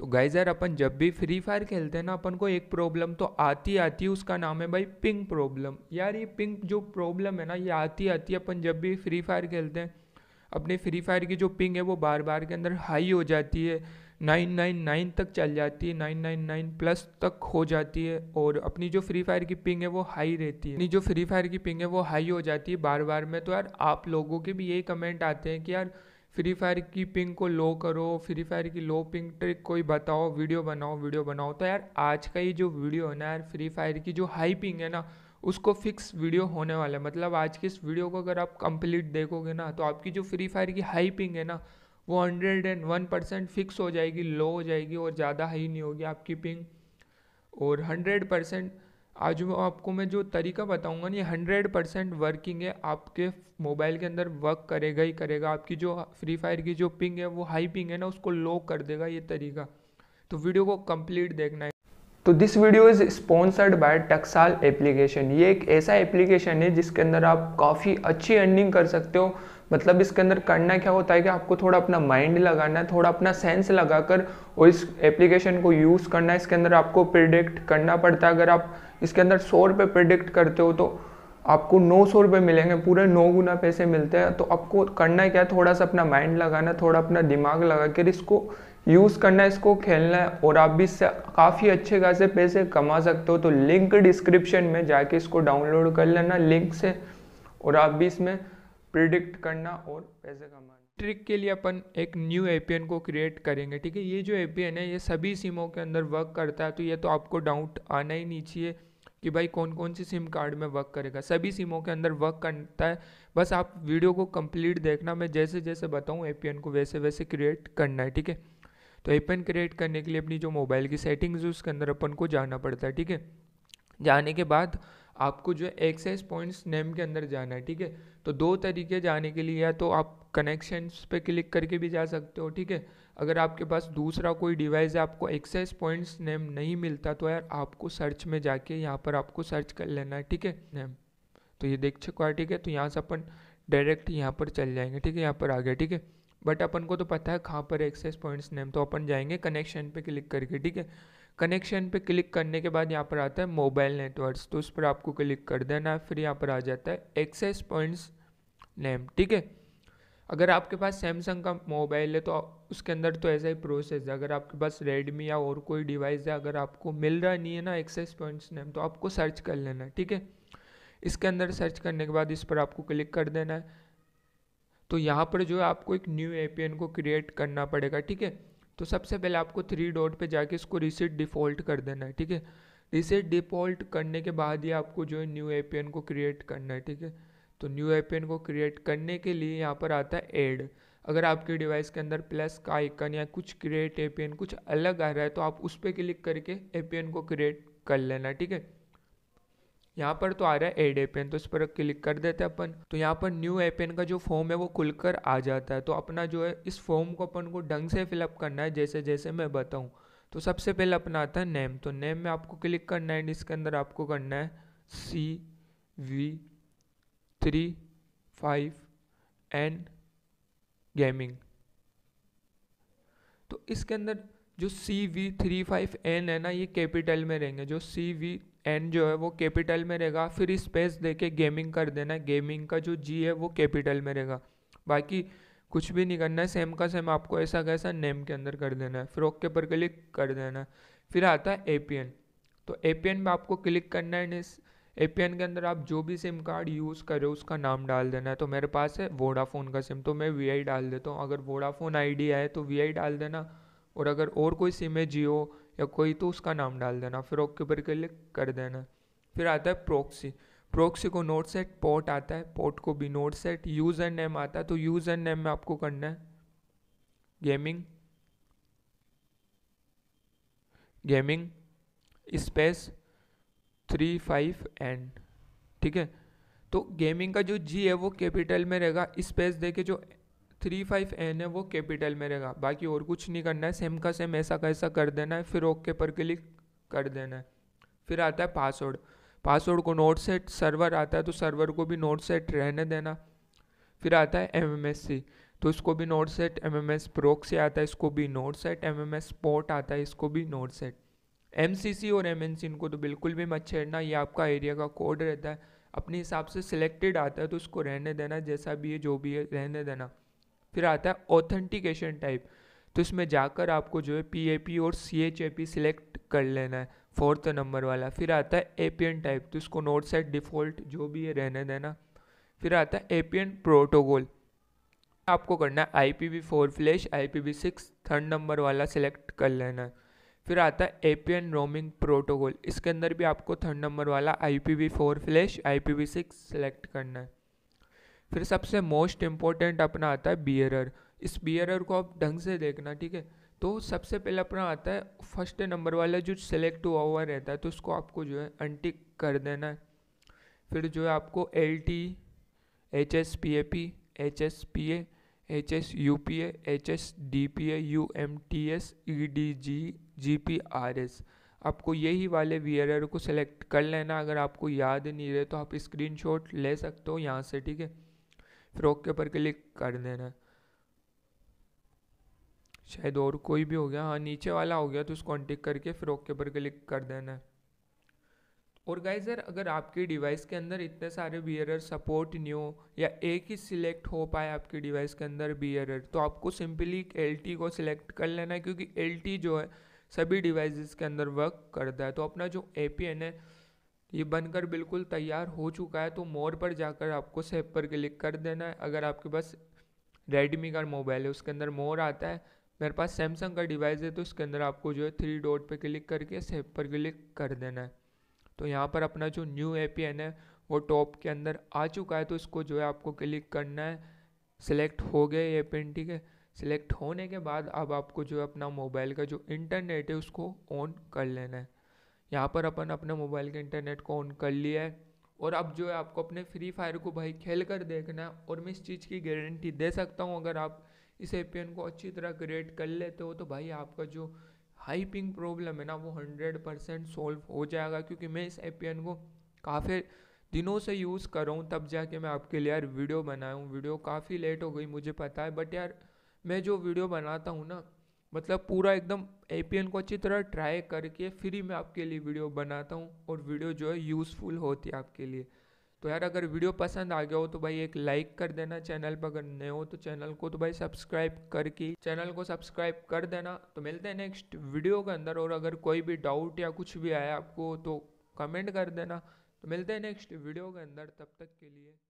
तो गाइज यार अपन जब भी फ्री फायर खेलते हैं ना अपन को एक प्रॉब्लम तो आती आती है उसका नाम है भाई पिंक प्रॉब्लम यार ये पिंक जो प्रॉब्लम है ना ये आती आती है अपन जब भी फ्री फायर खेलते हैं अपने फ्री फायर की जो पिंग है वो बार बार के अंदर हाई हो जाती है नाइन नाइन नाइन तक चल जाती है नाइन नाइन नाइन प्लस तक हो जाती है और अपनी जो फ्री फायर की पिंग है वो हाई रहती है अपनी जो फ्री फायर की पिंग है वो हाई हो जाती है बार बार में तो यार आप लोगों के भी यही कमेंट आते हैं कि यार फ्री फायर की पिंग को लो करो फ्री फायर की लो पिंग ट्रिक कोई बताओ वीडियो बनाओ वीडियो बनाओ तो यार आज का ये जो वीडियो है ना यार फ्री फायर की जो हाई पिंग है ना उसको फिक्स वीडियो होने वाला है मतलब आज के इस वीडियो को अगर आप कंप्लीट देखोगे ना तो आपकी जो फ्री फायर की हाई पिंग है ना वो hundred and one percent fix हो जाएगी लो हो जाएगी और ज़्यादा हाई नहीं होगी आपकी पिंग और हंड्रेड परसेंट आज वो आपको मैं जो तरीका बताऊंगा ना ये हंड्रेड परसेंट वर्किंग है आपके मोबाइल के अंदर वर्क करेगा ही करेगा आपकी जो फ्री फायर की जो पिंग है वो हाई पिंग है ना उसको लो कर देगा ये तरीका तो वीडियो को कंप्लीट देखना है तो this video is sponsored by टक्साल एप्लीकेशन ये एक ऐसा एप्लीकेशन है जिसके अंदर आप काफ़ी अच्छी अर्निंग कर सकते हो मतलब इसके अंदर करना क्या होता है कि आपको थोड़ा अपना माइंड लगाना है थोड़ा अपना सेंस लगाकर और इस एप्लीकेशन को यूज़ करना है इसके अंदर आपको प्रिडिक्ट करना पड़ता है अगर आप इसके अंदर सौ रुपये प्रिडिक्ट करते हो तो आपको नौ सौ रुपये मिलेंगे पूरे नौ गुना पैसे मिलते हैं तो आपको करना क्या है थोड़ा सा अपना माइंड लगाना थोड़ा अपना दिमाग लगा कर इसको यूज़ करना है इसको खेलना है और आप भी इससे काफ़ी अच्छे खासे पैसे कमा सकते हो तो लिंक डिस्क्रिप्शन में जाके इसको डाउनलोड कर लेना लिंक से और आप भी इसमें प्रिडिक्ट करना और पैसे कमाना ट्रिक के लिए अपन एक न्यू ए को क्रिएट करेंगे ठीक है ये जो एपीएन है ये सभी सिमों के अंदर वर्क करता है तो ये तो आपको डाउट आना ही नहीं चाहिए कि भाई कौन कौन सी सिम कार्ड में वर्क करेगा सभी सिमों के अंदर वर्क करता है बस आप वीडियो को कंप्लीट देखना मैं जैसे जैसे बताऊँ ए को वैसे वैसे क्रिएट करना है ठीक है तो एपीएन क्रिएट करने के लिए अपनी जो मोबाइल की सेटिंग्स उसके अंदर अपन को जाना पड़ता है ठीक है जाने के बाद आपको जो है एक्सेस पॉइंट्स नेम के अंदर जाना है ठीक है तो दो तरीके जाने के लिए या तो आप कनेक्शंस पे क्लिक करके भी जा सकते हो ठीक है अगर आपके पास दूसरा कोई डिवाइस है आपको एक्सेस पॉइंट्स नेम नहीं मिलता तो यार आपको सर्च में जाके यहाँ पर आपको सर्च कर लेना है ठीक है नेम तो ये देख चुका है ठीक है तो यहाँ से अपन डायरेक्ट यहाँ पर चल जाएंगे ठीक है यहाँ पर आ गया ठीक है बट अपन को तो पता है कहाँ पर एक्सेस पॉइंट्स नेम तो अपन जाएंगे कनेक्शन पे क्लिक करके ठीक है कनेक्शन पे क्लिक करने के बाद यहाँ पर आता है मोबाइल नेटवर्क्स तो उस पर आपको क्लिक कर देना है फिर यहाँ पर आ जाता है एक्सेस पॉइंट्स नेम ठीक है अगर आपके पास सैमसंग का मोबाइल है तो उसके अंदर तो ऐसा ही प्रोसेस है अगर आपके पास रेडमी या और कोई डिवाइस है अगर आपको मिल रहा नहीं है ना एक्सेस पॉइंट्स नेम तो आपको सर्च कर लेना है ठीक है इसके अंदर सर्च करने के बाद इस पर आपको क्लिक कर देना है तो यहाँ पर जो है आपको एक न्यू ए को क्रिएट करना पड़ेगा ठीक है तो सबसे पहले आपको थ्री डॉट पे जाके इसको रिसेट डिफ़ॉल्ट कर देना है ठीक है रिसेट डिफ़ॉल्ट करने के बाद ही आपको जो है न्यू एपीएन को क्रिएट करना है ठीक है तो न्यू एपीएन को क्रिएट करने के लिए यहाँ पर आता है एड अगर आपके डिवाइस के अंदर प्लस का आइकन या कुछ क्रिएट ए कुछ अलग आ रहा है तो आप उस पर क्लिक करके ए को क्रिएट कर लेना ठीक है यहाँ पर तो आ रहा है एड एपेन तो इस पर क्लिक कर देते हैं अपन तो यहाँ पर न्यू एपेन का जो फॉर्म है वो खुलकर आ जाता है तो अपना जो है इस फॉर्म को अपन को ढंग से फिलअप करना है जैसे जैसे मैं बताऊँ तो सबसे पहले अपना आता है नेम तो नेम में आपको क्लिक करना है इसके अंदर आपको करना है C V three five N gaming तो इसके अंदर जो C V three five N है ना ये कैपिटल में रहेंगे जो सी वी एन जो है वो कैपिटल में रहेगा फिर स्पेस दे के गेमिंग कर देना गेमिंग का जो जी है वो कैपिटल में रहेगा बाकी कुछ भी नहीं करना है सेम का सेम आपको ऐसा कैसा नेम के अंदर कर देना है फिर ओके पर क्लिक कर देना है फिर आता है एपीएन तो एपीएन में आपको क्लिक करना है एपीएन के अंदर आप जो भी सिम कार्ड यूज़ करो उसका नाम डाल देना है तो मेरे पास है वोडाफोन का सिम तो मैं वीआई डाल देता हूँ अगर वोडाफोन आईडी है तो वीआई डाल देना और अगर और कोई सिम है जियो या कोई तो उसका नाम डाल देना फिर ओके पर क्लिक कर देना फिर आता है प्रोक्सी प्रोक्सी को नोट सेट पोर्ट आता है पोर्ट को भी note set username आता है तो यूज़ एंड नेम में आपको करना है gaming gaming space three five and ठीक है तो गेमिंग का जो जी है वो कैपिटल में रहेगा स्पेस देके जो थ्री फाइव एन है वो कैपिटल में रहेगा बाकी और कुछ नहीं करना है सेम का सेम ऐसा कैसा कर देना है फिर ओके पर क्लिक कर देना है फिर आता है पासवर्ड पासवर्ड को नोट सेट सर्वर आता है तो सर्वर को भी नोट सेट रहने देना फिर आता है एम तो इसको भी note set M M S proxy से आता है इसको भी note set M M S port आता है इसको भी note set M C C और एम एन सी इनको तो बिल्कुल भी मत छेड़ना ये आपका एरिया का कोड रहता है अपने हिसाब से सिलेक्टेड आता है तो उसको रहने देना जैसा भी है जो भी है रहने देना फिर आता है ऑथेंटिकेशन टाइप तो इसमें जाकर आपको जो है पी और सी सिलेक्ट कर लेना है फोर्थ नंबर वाला फिर आता है एन टाइप तो इसको नोट सेट डिफ़ॉल्ट जो भी है रहने देना फिर आता है एन प्रोटोकॉल आपको करना है I P V four flash I P V six third number वाला सिलेक्ट कर लेना है फिर आता है एन रोमिंग प्रोटोकॉल इसके अंदर भी आपको थर्ड नंबर वाला I P V four flash I P V six select करना है फिर सबसे मोस्ट इम्पोर्टेंट अपना आता है बियरर इस बियरर को आप ढंग से देखना ठीक है तो सबसे पहले अपना आता है फर्स्ट नंबर वाला जो सेलेक्ट हुआ हुआ रहता है तो उसको आपको जो है अनटिक कर देना है फिर जो है आपको L T H S P A P H S P A H S U P A H S D P A U M T S E D G G P R S आपको यही वाले wearer को select कर लेना अगर आपको याद नहीं रहे तो आप स्क्रीनशॉट ले सकते हो यहाँ से ठीक है फिर ओके पर क्लिक कर देना है शायद और कोई भी हो गया हाँ नीचे वाला हो गया तो उस कॉन्टेक्ट करके फिर ओके पर क्लिक कर देना है और गाइजर अगर आपके डिवाइस के अंदर इतने सारे बियरर सपोर्ट नहीं हो या एक ही सिलेक्ट हो पाए आपके डिवाइस के अंदर बियरर तो आपको सिंपली एल को सिलेक्ट कर लेना है क्योंकि एल जो है सभी डिवाइसेस के अंदर वर्क करता है तो अपना जो ए है ये बनकर बिल्कुल तैयार हो चुका है तो मोर पर जाकर आपको सेव पर क्लिक कर देना है अगर आपके पास रेडमी का मोबाइल है उसके अंदर मोर आता है मेरे पास सैमसंग का डिवाइस है तो इसके अंदर आपको जो है थ्री डॉट पे क्लिक करके सेव पर क्लिक कर देना है तो यहाँ पर अपना जो न्यू ए है वो टॉप के अंदर आ चुका है तो इसको जो है आपको क्लिक करना है सिलेक्ट हो गए ए पी ठीक है सिलेक्ट होने के बाद अब आपको जो है अपना मोबाइल का जो इंटरनेट है उसको ऑन कर लेना है यहाँ पर अपन अपने मोबाइल के इंटरनेट को ऑन कर लिया है और अब जो है आपको अपने फ्री फायर को भाई खेल कर देखना है और मैं इस चीज़ की गारंटी दे सकता हूँ अगर आप इस ए को अच्छी तरह क्रिएट कर लेते हो तो भाई आपका जो हाइपिंग प्रॉब्लम है ना वो हंड्रेड परसेंट सॉल्व हो जाएगा क्योंकि मैं इस ए को काफ़ी दिनों से यूज़ कर रहा हूँ तब जाके मैं आपके लिए यार वीडियो बनाया हूँ वीडियो काफ़ी लेट हो गई मुझे पता है बट यार मैं जो वीडियो बनाता हूँ ना मतलब पूरा एकदम ए को अच्छी तरह ट्राई करके फ्री में आपके लिए वीडियो बनाता हूँ और वीडियो जो है यूज़फुल होती है आपके लिए तो यार अगर वीडियो पसंद आ गया हो तो भाई एक लाइक कर देना चैनल पर अगर नए हो तो चैनल को तो भाई सब्सक्राइब करके चैनल को सब्सक्राइब कर देना तो मिलते हैं नेक्स्ट वीडियो के अंदर और अगर कोई भी डाउट या कुछ भी आया आपको तो कमेंट कर देना तो मिलते हैं नेक्स्ट वीडियो के अंदर तब तक के लिए